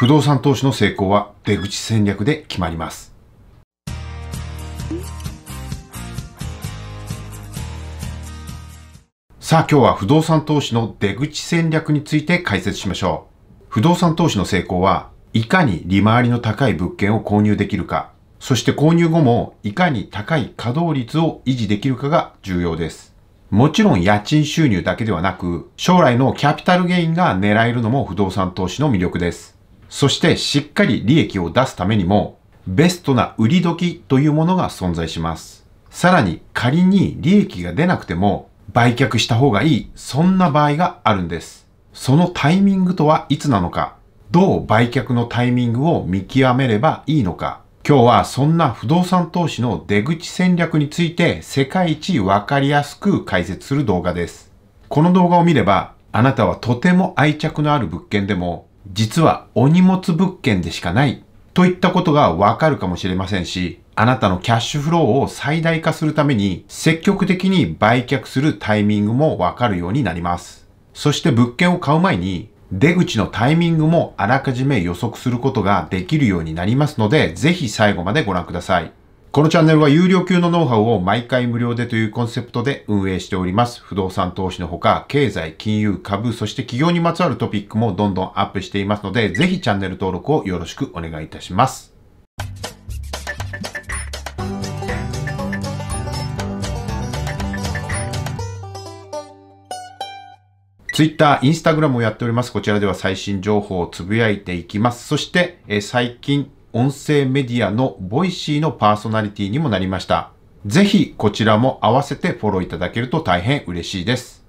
不動産投資の成功は出口戦略で決まります。さあ今日は不動産投資の出口戦略について解説しましょう。不動産投資の成功はいかに利回りの高い物件を購入できるか、そして購入後もいかに高い稼働率を維持できるかが重要です。もちろん家賃収入だけではなく、将来のキャピタルゲインが狙えるのも不動産投資の魅力です。そしてしっかり利益を出すためにも、ベストな売り時というものが存在します。さらに仮に利益が出なくても売却した方がいい、そんな場合があるんです。そのタイミングとはいつなのか、どう売却のタイミングを見極めればいいのか、今日はそんな不動産投資の出口戦略について世界一わかりやすく解説する動画です。この動画を見れば、あなたはとても愛着のある物件でも実はお荷物物件でしかないといったことがわかるかもしれませんし、あなたのキャッシュフローを最大化するために積極的に売却するタイミングもわかるようになります。そして物件を買う前に出口のタイミングもあらかじめ予測することができるようになりますので、ぜひ最後までご覧ください。このチャンネルは有料級のノウハウを毎回無料でというコンセプトで運営しております。不動産投資のほか、経済、金融、株、そして企業にまつわるトピックもどんどんアップしていますので、ぜひチャンネル登録をよろしくお願いいたします。Twitter、スタグラムをやっております。こちらでは最新情報をつぶやいていきます。そして、え最近音声メディアのボイシーのパーソナリティにもなりました。ぜひこちらも合わせてフォローいただけると大変嬉しいです。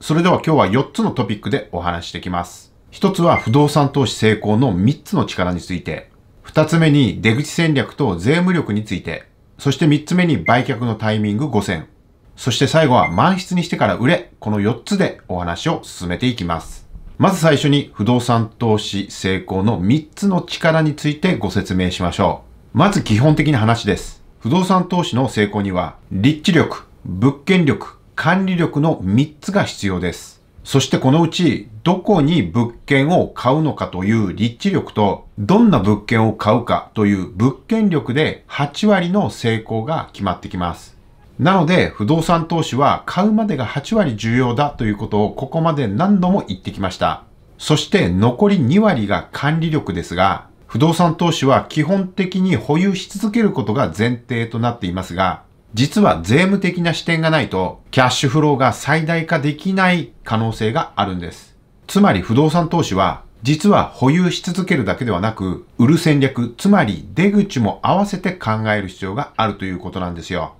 それでは今日は4つのトピックでお話していきます。1つは不動産投資成功の3つの力について。2つ目に出口戦略と税務力について。そして3つ目に売却のタイミング5選。そして最後は満室にしてから売れ。この4つでお話を進めていきます。まず最初に不動産投資成功の3つの力についてご説明しましょう。まず基本的な話です。不動産投資の成功には、立地力、物件力、管理力の3つが必要です。そしてこのうち、どこに物件を買うのかという立地力と、どんな物件を買うかという物件力で8割の成功が決まってきます。なので、不動産投資は買うまでが8割重要だということをここまで何度も言ってきました。そして残り2割が管理力ですが、不動産投資は基本的に保有し続けることが前提となっていますが、実は税務的な視点がないと、キャッシュフローが最大化できない可能性があるんです。つまり不動産投資は、実は保有し続けるだけではなく、売る戦略、つまり出口も合わせて考える必要があるということなんですよ。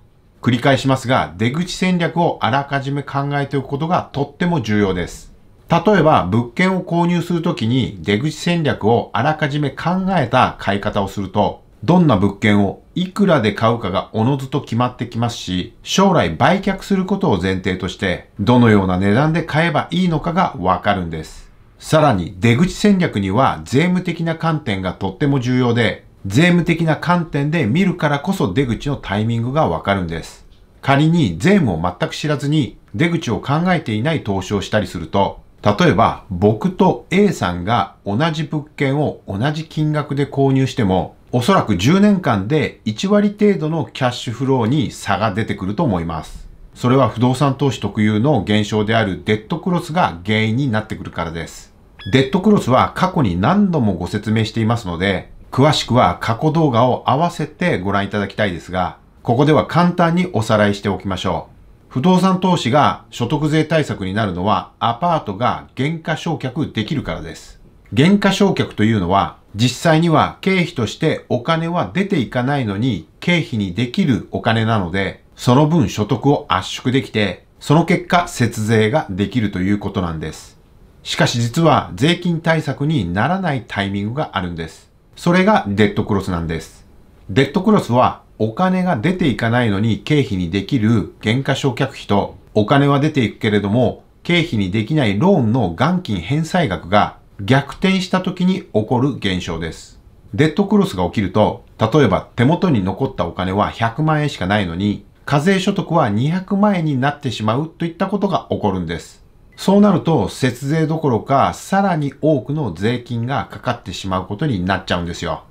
繰り返しますが、出口戦略をあらかじめ考えておくことがとっても重要です。例えば、物件を購入するときに出口戦略をあらかじめ考えた買い方をすると、どんな物件をいくらで買うかがおのずと決まってきますし、将来売却することを前提として、どのような値段で買えばいいのかがわかるんです。さらに、出口戦略には税務的な観点がとっても重要で、税務的な観点で見るからこそ出口のタイミングがわかるんです。仮に税務を全く知らずに出口を考えていない投資をしたりすると、例えば僕と A さんが同じ物件を同じ金額で購入しても、おそらく10年間で1割程度のキャッシュフローに差が出てくると思います。それは不動産投資特有の現象であるデッドクロスが原因になってくるからです。デッドクロスは過去に何度もご説明していますので、詳しくは過去動画を合わせてご覧いただきたいですが、ここでは簡単におさらいしておきましょう。不動産投資が所得税対策になるのはアパートが減価償却できるからです。減価償却というのは実際には経費としてお金は出ていかないのに経費にできるお金なのでその分所得を圧縮できてその結果節税ができるということなんです。しかし実は税金対策にならないタイミングがあるんです。それがデッドクロスなんです。デッドクロスはお金が出ていかないのに経費にできる減価償却費とお金は出ていくけれども経費にできないローンの元金返済額が逆転した時に起こる現象です。デッドクロスが起きると、例えば手元に残ったお金は100万円しかないのに、課税所得は200万円になってしまうといったことが起こるんです。そうなると、節税どころか、さらに多くの税金がかかってしまうことになっちゃうんですよ。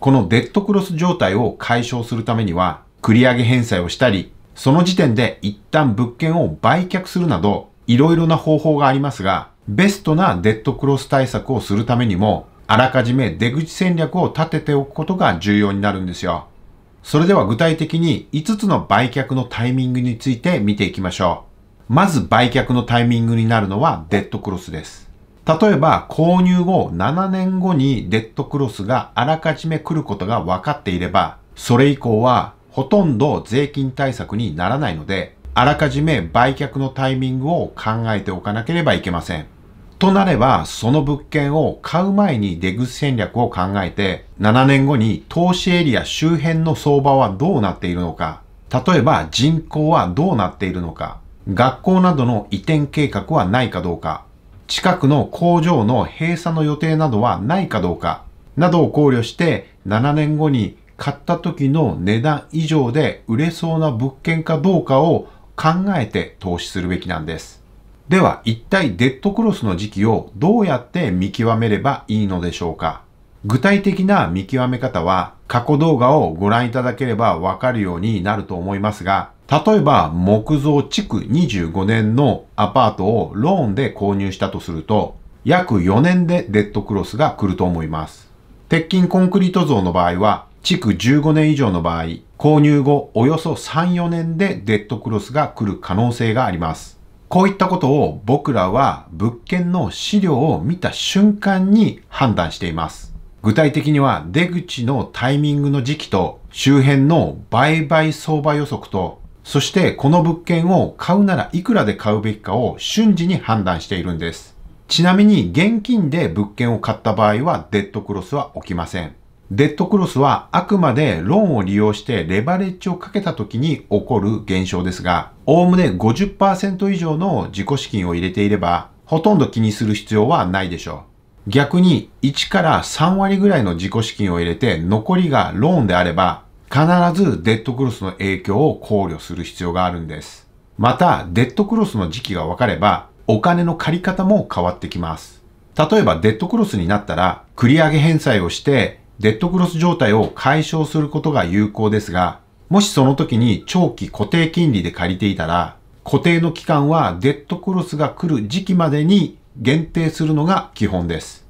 このデッドクロス状態を解消するためには、繰上げ返済をしたり、その時点で一旦物件を売却するなど、いろいろな方法がありますが、ベストなデッドクロス対策をするためにも、あらかじめ出口戦略を立てておくことが重要になるんですよ。それでは具体的に5つの売却のタイミングについて見ていきましょう。まず売却のタイミングになるのはデッドクロスです。例えば購入後7年後にデッドクロスがあらかじめ来ることが分かっていれば、それ以降はほとんど税金対策にならないので、あらかじめ売却のタイミングを考えておかなければいけません。となれば、その物件を買う前に出口戦略を考えて、7年後に投資エリア周辺の相場はどうなっているのか、例えば人口はどうなっているのか、学校などの移転計画はないかどうか、近くの工場の閉鎖の予定などはないかどうか、などを考慮して7年後に買った時の値段以上で売れそうな物件かどうかを考えて投資するべきなんです。では一体デッドクロスの時期をどうやって見極めればいいのでしょうか具体的な見極め方は過去動画をご覧いただければわかるようになると思いますが例えば、木造築25年のアパートをローンで購入したとすると、約4年でデッドクロスが来ると思います。鉄筋コンクリート像の場合は、築15年以上の場合、購入後およそ3、4年でデッドクロスが来る可能性があります。こういったことを僕らは物件の資料を見た瞬間に判断しています。具体的には出口のタイミングの時期と周辺の売買相場予測とそしてこの物件を買うならいくらで買うべきかを瞬時に判断しているんです。ちなみに現金で物件を買った場合はデッドクロスは起きません。デッドクロスはあくまでローンを利用してレバレッジをかけた時に起こる現象ですが、おおむね50%以上の自己資金を入れていれば、ほとんど気にする必要はないでしょう。逆に1から3割ぐらいの自己資金を入れて残りがローンであれば、必ずデッドクロスの影響を考慮する必要があるんです。また、デッドクロスの時期が分かれば、お金の借り方も変わってきます。例えば、デッドクロスになったら、繰り上げ返済をして、デッドクロス状態を解消することが有効ですが、もしその時に長期固定金利で借りていたら、固定の期間はデッドクロスが来る時期までに限定するのが基本です。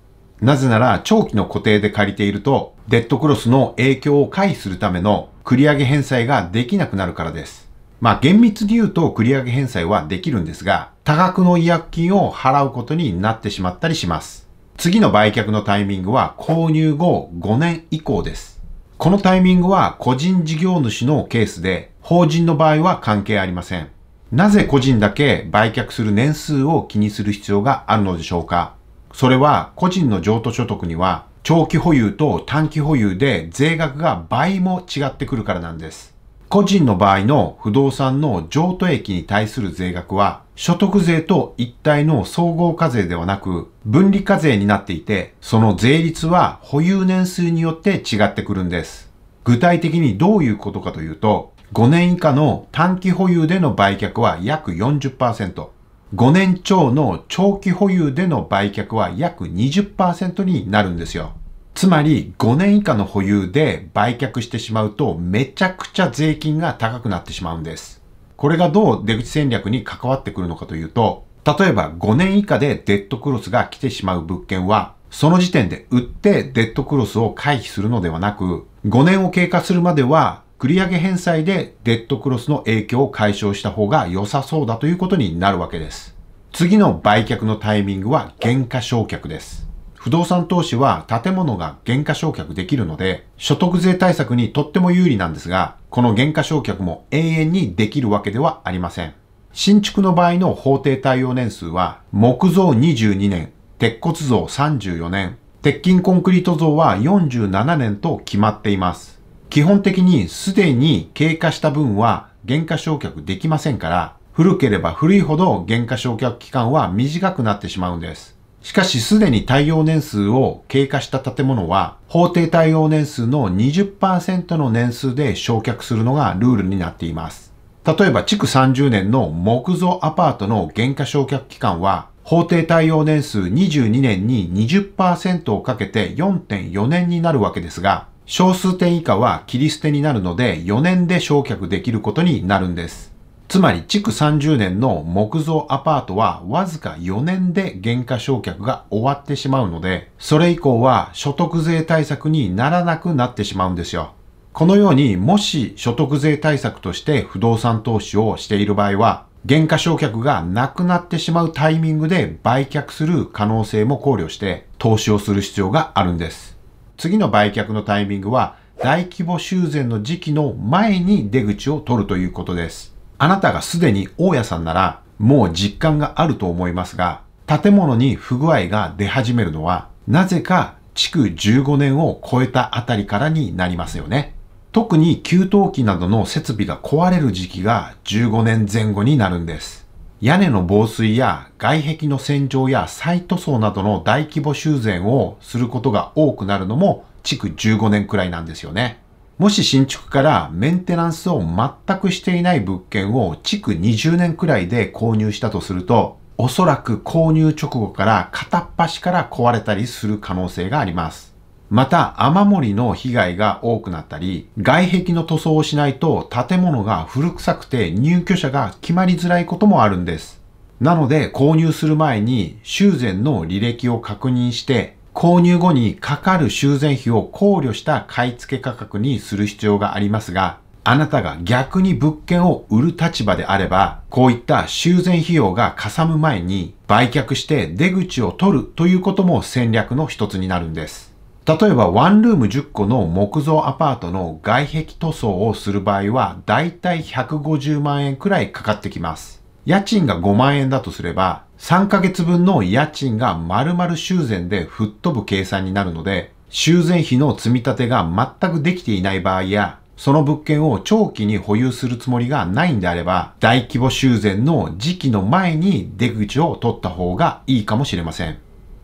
なぜなら長期の固定で借りていると、デッドクロスの影響を回避するための繰り上げ返済ができなくなるからです。まあ厳密に言うと繰り上げ返済はできるんですが、多額の違約金を払うことになってしまったりします。次の売却のタイミングは購入後5年以降です。このタイミングは個人事業主のケースで、法人の場合は関係ありません。なぜ個人だけ売却する年数を気にする必要があるのでしょうかそれは個人の譲渡所得には長期保有と短期保有で税額が倍も違ってくるからなんです。個人の場合の不動産の譲渡益に対する税額は所得税と一体の総合課税ではなく分離課税になっていてその税率は保有年数によって違ってくるんです。具体的にどういうことかというと5年以下の短期保有での売却は約40% 5年超の長期保有での売却は約20%になるんですよ。つまり5年以下の保有で売却してしまうとめちゃくちゃ税金が高くなってしまうんです。これがどう出口戦略に関わってくるのかというと、例えば5年以下でデッドクロスが来てしまう物件は、その時点で売ってデッドクロスを回避するのではなく、5年を経過するまでは繰上返済でデッドクロスの影響を解消した方が良さそうだということになるわけです。次の売却のタイミングは減価償却です。不動産投資は建物が減価償却できるので、所得税対策にとっても有利なんですが、この減価償却も永遠にできるわけではありません。新築の場合の法定対応年数は、木造22年、鉄骨造34年、鉄筋コンクリート造は47年と決まっています。基本的にすでに経過した分は減価償却できませんから、古ければ古いほど減価償却期間は短くなってしまうんです。しかしすでに耐用年数を経過した建物は法定耐用年数の20%の年数で償却するのがルールになっています。例えば築30年の木造アパートの減価償却期間は法定耐用年数22年に20%をかけて4.4年になるわけですが少数点以下は切り捨てになるので4年で焼却できることになるんです。つまり築30年の木造アパートはわずか4年で減価償却が終わってしまうので、それ以降は所得税対策にならなくなってしまうんですよ。このようにもし所得税対策として不動産投資をしている場合は、減価償却がなくなってしまうタイミングで売却する可能性も考慮して投資をする必要があるんです。次の売却のタイミングは大規模修繕の時期の前に出口を取るということです。あなたがすでに大家さんならもう実感があると思いますが、建物に不具合が出始めるのはなぜか築15年を超えたあたりからになりますよね。特に給湯器などの設備が壊れる時期が15年前後になるんです。屋根の防水や外壁の洗浄や再塗装などの大規模修繕をすることが多くなるのも築15年くらいなんですよね。もし新築からメンテナンスを全くしていない物件を築20年くらいで購入したとすると、おそらく購入直後から片っ端から壊れたりする可能性があります。また雨漏りの被害が多くなったり、外壁の塗装をしないと建物が古臭くて入居者が決まりづらいこともあるんです。なので購入する前に修繕の履歴を確認して、購入後にかかる修繕費を考慮した買い付け価格にする必要がありますが、あなたが逆に物件を売る立場であれば、こういった修繕費用がかさむ前に売却して出口を取るということも戦略の一つになるんです。例えばワンルーム10個の木造アパートの外壁塗装をする場合はだいたい150万円くらいかかってきます。家賃が5万円だとすれば3ヶ月分の家賃が丸々修繕で吹っ飛ぶ計算になるので修繕費の積み立てが全くできていない場合やその物件を長期に保有するつもりがないんであれば大規模修繕の時期の前に出口を取った方がいいかもしれません。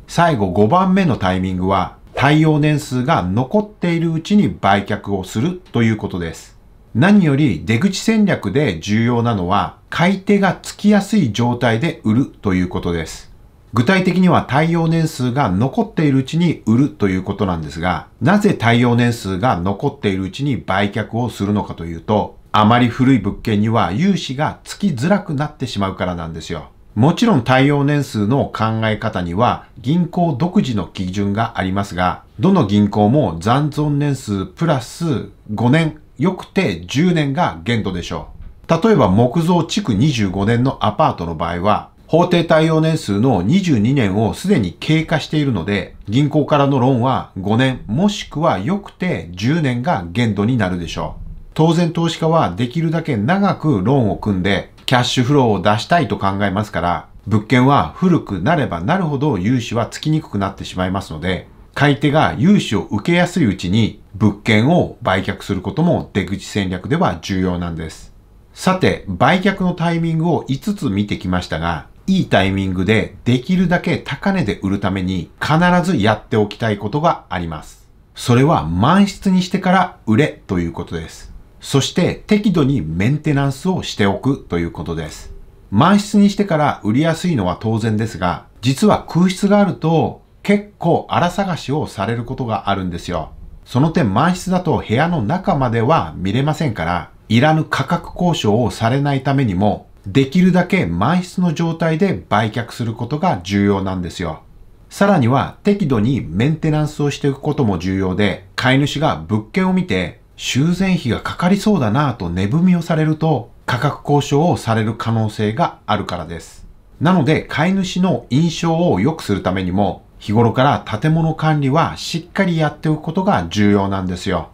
最後5番目のタイミングは耐用年数が残っているうちに売却をするということです。何より出口戦略で重要なのは買い手がつきやすい状態で売るということです。具体的には耐用年数が残っているうちに売るということなんですが、なぜ耐用年数が残っているうちに売却をするのかというと、あまり古い物件には融資がつきづらくなってしまうからなんですよ。もちろん対応年数の考え方には銀行独自の基準がありますが、どの銀行も残存年数プラス5年、よくて10年が限度でしょう。例えば木造築25年のアパートの場合は、法定対応年数の22年をすでに経過しているので、銀行からのローンは5年もしくはよくて10年が限度になるでしょう。当然投資家はできるだけ長くローンを組んでキャッシュフローを出したいと考えますから、物件は古くなればなるほど融資はつきにくくなってしまいますので、買い手が融資を受けやすいうちに物件を売却することも出口戦略では重要なんです。さて、売却のタイミングを5つ見てきましたが、いいタイミングでできるだけ高値で売るために必ずやっておきたいことがあります。それは満室にしてから売れということです。そして適度にメンテナンスをしておくということです。満室にしてから売りやすいのは当然ですが、実は空室があると結構荒探しをされることがあるんですよ。その点満室だと部屋の中までは見れませんから、いらぬ価格交渉をされないためにも、できるだけ満室の状態で売却することが重要なんですよ。さらには適度にメンテナンスをしていくことも重要で、買い主が物件を見て修繕費がかかりそうだなぁと値踏みをされると価格交渉をされる可能性があるからです。なので買い主の印象を良くするためにも日頃から建物管理はしっかりやっておくことが重要なんですよ。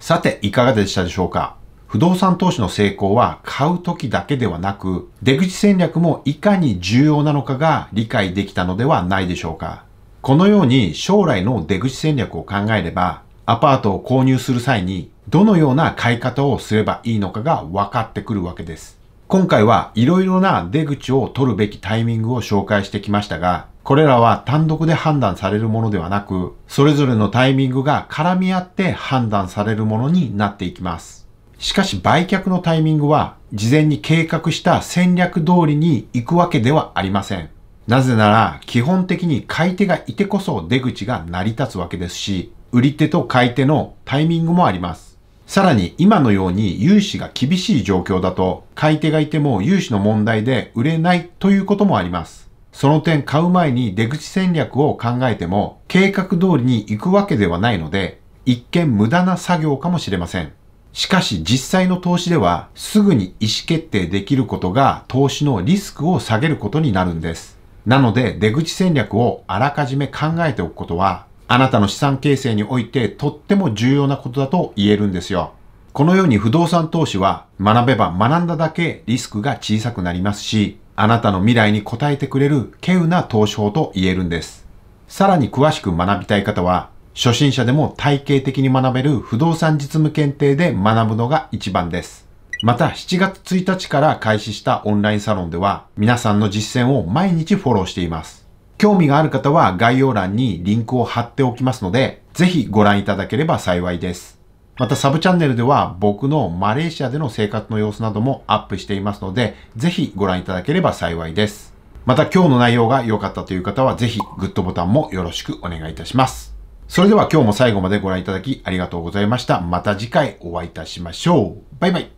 さていかがでしたでしょうか不動産投資の成功は買う時だけではなく出口戦略もいかに重要なのかが理解できたのではないでしょうか。このように将来の出口戦略を考えればアパートを購入する際にどのような買い方をすればいいのかが分かってくるわけです。今回はいろいろな出口を取るべきタイミングを紹介してきましたが、これらは単独で判断されるものではなく、それぞれのタイミングが絡み合って判断されるものになっていきます。しかし売却のタイミングは事前に計画した戦略通りに行くわけではありません。なぜなら基本的に買い手がいてこそ出口が成り立つわけですし、売り手と買い手のタイミングもあります。さらに今のように融資が厳しい状況だと買い手がいても融資の問題で売れないということもあります。その点買う前に出口戦略を考えても計画通りに行くわけではないので一見無駄な作業かもしれません。しかし実際の投資ではすぐに意思決定できることが投資のリスクを下げることになるんです。なので出口戦略をあらかじめ考えておくことはあなたの資産形成においてとっても重要なことだと言えるんですよ。このように不動産投資は学べば学んだだけリスクが小さくなりますし、あなたの未来に応えてくれる稀有な投資法と言えるんです。さらに詳しく学びたい方は、初心者でも体系的に学べる不動産実務検定で学ぶのが一番です。また7月1日から開始したオンラインサロンでは皆さんの実践を毎日フォローしています。興味がある方は概要欄にリンクを貼っておきますので、ぜひご覧いただければ幸いです。またサブチャンネルでは僕のマレーシアでの生活の様子などもアップしていますので、ぜひご覧いただければ幸いです。また今日の内容が良かったという方はぜひグッドボタンもよろしくお願いいたします。それでは今日も最後までご覧いただきありがとうございました。また次回お会いいたしましょう。バイバイ。